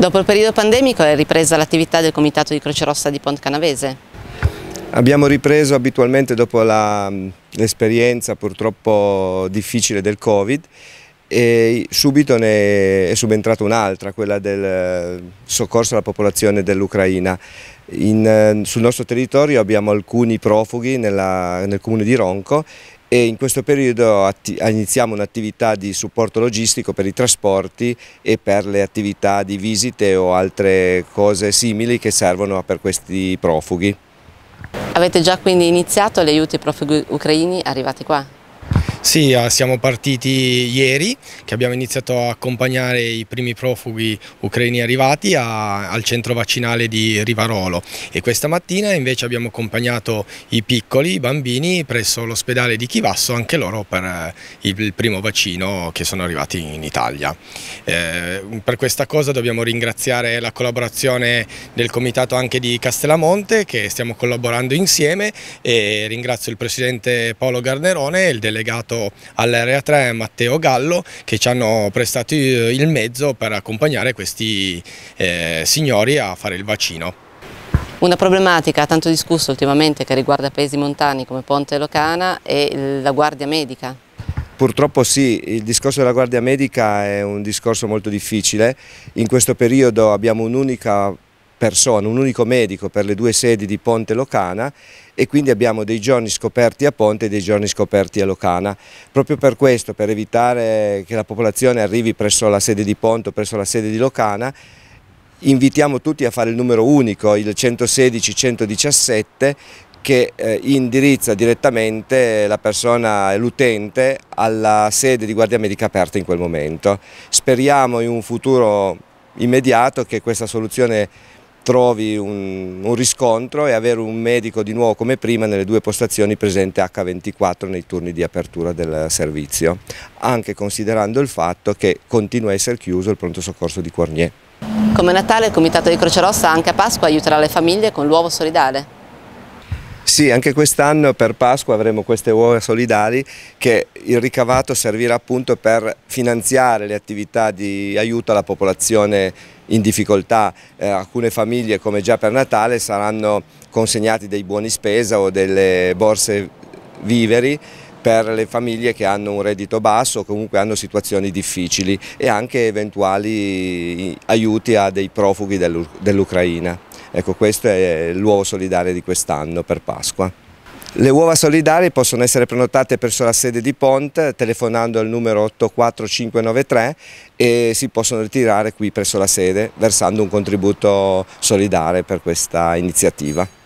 Dopo il periodo pandemico è ripresa l'attività del Comitato di Croce Rossa di Pont Canavese. Abbiamo ripreso abitualmente dopo l'esperienza purtroppo difficile del Covid e subito ne è subentrata un'altra, quella del soccorso alla popolazione dell'Ucraina. sul nostro territorio abbiamo alcuni profughi nella, nel comune di Ronco e in questo periodo iniziamo un'attività di supporto logistico per i trasporti e per le attività di visite o altre cose simili che servono per questi profughi. Avete già quindi iniziato gli aiuti ai profughi ucraini arrivati qua? Sì, ah, siamo partiti ieri che abbiamo iniziato a accompagnare i primi profughi ucraini arrivati a, al centro vaccinale di Rivarolo e questa mattina invece abbiamo accompagnato i piccoli, i bambini presso l'ospedale di Chivasso anche loro per eh, il, primo vaccino che sono arrivati in Italia. Eh, per questa cosa dobbiamo ringraziare la collaborazione del comitato anche di Castellamonte che stiamo collaborando insieme e ringrazio il presidente Paolo Garnerone e il delegato affidato all'area 3 Matteo Gallo che ci hanno prestato eh, il mezzo per accompagnare questi eh, signori a fare il vaccino. Una problematica tanto discussa ultimamente che riguarda paesi montani come Ponte Locana è la guardia medica. Purtroppo sì, il discorso della guardia medica è un discorso molto difficile, in questo periodo abbiamo un'unica persone, un unico medico per le due sedi di Ponte Locana e quindi abbiamo dei giorni scoperti a Ponte e dei giorni scoperti a Locana. Proprio per questo, per evitare che la popolazione arrivi presso la sede di Ponte o presso la sede di Locana, invitiamo tutti a fare il numero unico, il 116-117, che eh, indirizza direttamente la persona, l'utente, alla sede di guardia medica aperta in quel momento. Speriamo in un futuro immediato che questa soluzione trovi un, un, riscontro e avere un medico di nuovo come prima nelle due postazioni presente H24 nei turni di apertura del servizio, anche considerando il fatto che continua a essere chiuso il pronto soccorso di Cornier. Come Natale il Comitato di Croce Rossa anche a Pasqua aiuterà le famiglie con l'uovo solidale. Sì, anche quest'anno per Pasqua avremo queste uova solidali che il ricavato servirà appunto per finanziare le attività di aiuto alla popolazione in difficoltà. Eh, alcune famiglie come già per Natale saranno consegnati dei buoni spesa o delle borse viveri per le famiglie che hanno un reddito basso o comunque hanno situazioni difficili e anche eventuali aiuti a dei profughi dell'Ucraina. Ecco, questo è l'uovo solidale di quest'anno per Pasqua. Le uova solidali possono essere prenotate presso la sede di Pont telefonando al numero 84593 e si possono ritirare qui presso la sede versando un contributo solidale per questa iniziativa.